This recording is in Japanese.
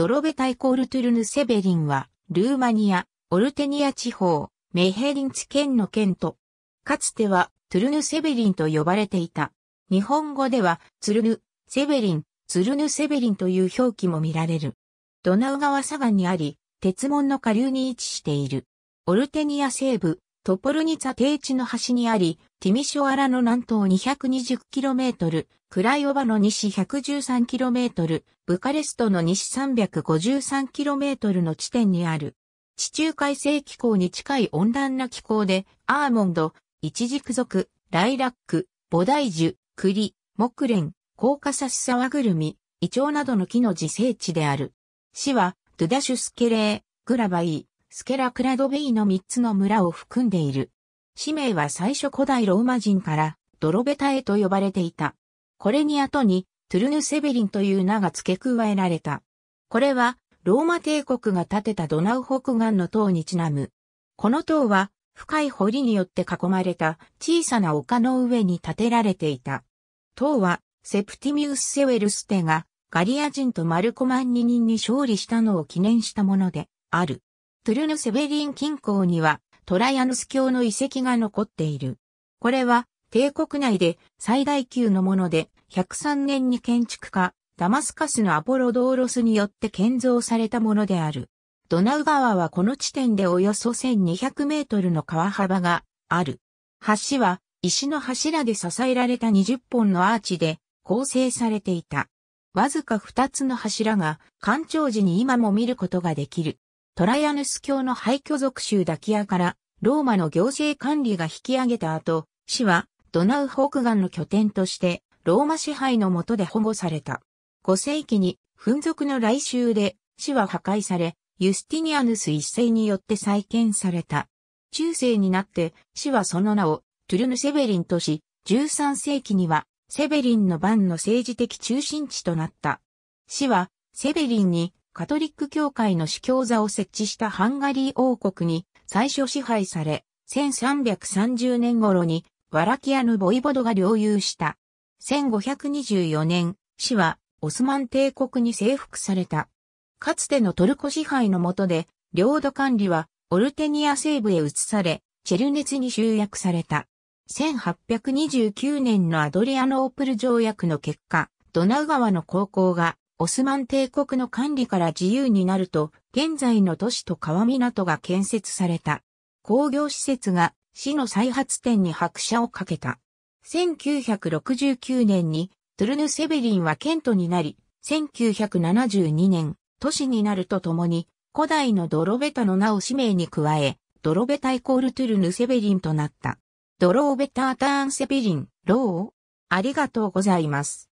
ドロベタイコールトゥルヌセベリンは、ルーマニア、オルテニア地方、メヘリンツ県の県と、かつてはトゥルヌセベリンと呼ばれていた。日本語では、ツルヌ、セベリン、ツルヌセベリンという表記も見られる。ドナウ川左岸にあり、鉄門の下流に位置している。オルテニア西部、トポルニツァ低地の端にあり、ティミショアラの南東 220km、クライオバの西 113km、ブカレストの西 353km の地点にある。地中海性気候に近い温暖な気候で、アーモンド、イチジク属、ライラック、ボダイジュ、栗、木蓮、コーカサスサワグルミ、イチョウなどの木の自生地である。市は、ドゥダシュスケレー、グラバイ、スケラクラドベイの3つの村を含んでいる。氏名は最初古代ローマ人からドロベタエと呼ばれていた。これに後にトゥルヌセベリンという名が付け加えられた。これはローマ帝国が建てたドナウ北岸の塔にちなむ。この塔は深い堀によって囲まれた小さな丘の上に建てられていた。塔はセプティミウス・セウェルステがガリア人とマルコマンニ人に勝利したのを記念したものである。トゥルヌセベリン近郊にはトライアヌス教の遺跡が残っている。これは帝国内で最大級のもので103年に建築家ダマスカスのアポロドーロスによって建造されたものである。ドナウ川はこの地点でおよそ1200メートルの川幅がある。橋は石の柱で支えられた20本のアーチで構成されていた。わずか2つの柱が干潮時に今も見ることができる。トライアヌス教の廃墟属州ダキアからローマの行政管理が引き上げた後、市はドナウ北岸の拠点としてローマ支配の下で保護された。5世紀に紛族の来襲で市は破壊され、ユスティニアヌス一世によって再建された。中世になって市はその名をトゥルヌ・セベリンとし、13世紀にはセベリンの番の政治的中心地となった。市はセベリンにカトリック教会の司教座を設置したハンガリー王国に最初支配され、1330年頃にワラキアヌ・ボイボドが領有した。1524年、市はオスマン帝国に征服された。かつてのトルコ支配の下で、領土管理はオルテニア西部へ移され、チェルネツに集約された。1829年のアドリアノープル条約の結果、ドナウ川の航行がオスマン帝国の管理から自由になると、現在の都市と川港が建設された。工業施設が市の再発展に拍車をかけた。1969年にトゥルヌ・セベリンは県都になり、1972年、都市になるとともに、古代のドロベタの名を使命に加え、ドロベタイコールトゥルヌ・セベリンとなった。ドローベターターン・セベリン、ローありがとうございます。